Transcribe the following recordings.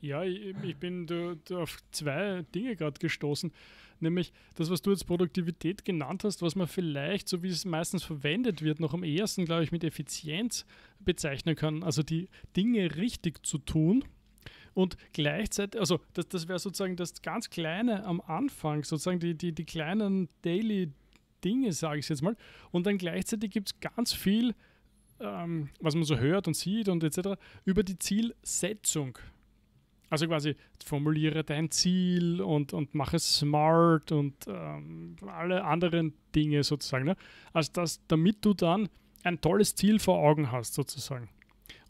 Ja, ich, ich bin da, da auf zwei Dinge gerade gestoßen. Nämlich das, was du jetzt Produktivität genannt hast, was man vielleicht, so wie es meistens verwendet wird, noch am ehesten, glaube ich, mit Effizienz bezeichnen kann. Also die Dinge richtig zu tun. Und gleichzeitig, also das, das wäre sozusagen das ganz Kleine am Anfang, sozusagen die, die, die kleinen Daily Dinge, sage ich jetzt mal. Und dann gleichzeitig gibt es ganz viel, ähm, was man so hört und sieht und etc., über die Zielsetzung. Also quasi formuliere dein Ziel und, und mache es smart und ähm, alle anderen Dinge sozusagen. Ne? Also das, damit du dann ein tolles Ziel vor Augen hast sozusagen.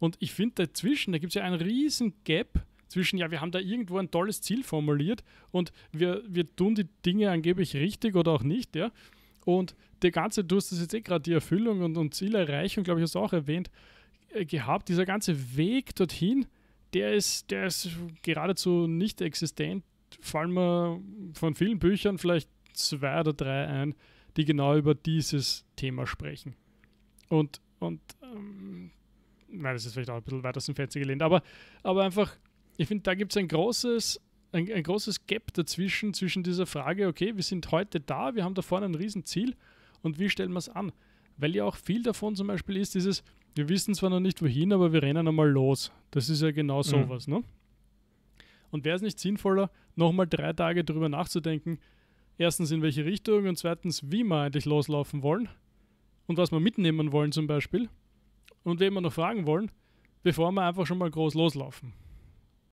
Und ich finde dazwischen, da gibt es ja einen riesen Gap zwischen, ja, wir haben da irgendwo ein tolles Ziel formuliert und wir, wir tun die Dinge angeblich richtig oder auch nicht, ja. Und der ganze, du hast das jetzt eh gerade die Erfüllung und, und Zielerreichung, glaube ich, hast du auch erwähnt, äh, gehabt, dieser ganze Weg dorthin, der ist, der ist geradezu nicht existent. Fallen mir von vielen Büchern vielleicht zwei oder drei ein, die genau über dieses Thema sprechen. Und, und ähm, nein, das ist vielleicht auch ein bisschen weit aus dem Fenster gelehnt, aber, aber einfach, ich finde, da gibt es ein großes, ein, ein, großes Gap dazwischen, zwischen dieser Frage, okay, wir sind heute da, wir haben da vorne ein Riesenziel und wie stellen wir es an? weil ja auch viel davon zum Beispiel ist, dieses, wir wissen zwar noch nicht wohin, aber wir rennen einmal los. Das ist ja genau mhm. sowas, mhm. ne? Und wäre es nicht sinnvoller, nochmal drei Tage darüber nachzudenken, erstens in welche Richtung und zweitens, wie wir eigentlich loslaufen wollen und was wir mitnehmen wollen zum Beispiel und wen wir noch fragen wollen, bevor wir einfach schon mal groß loslaufen.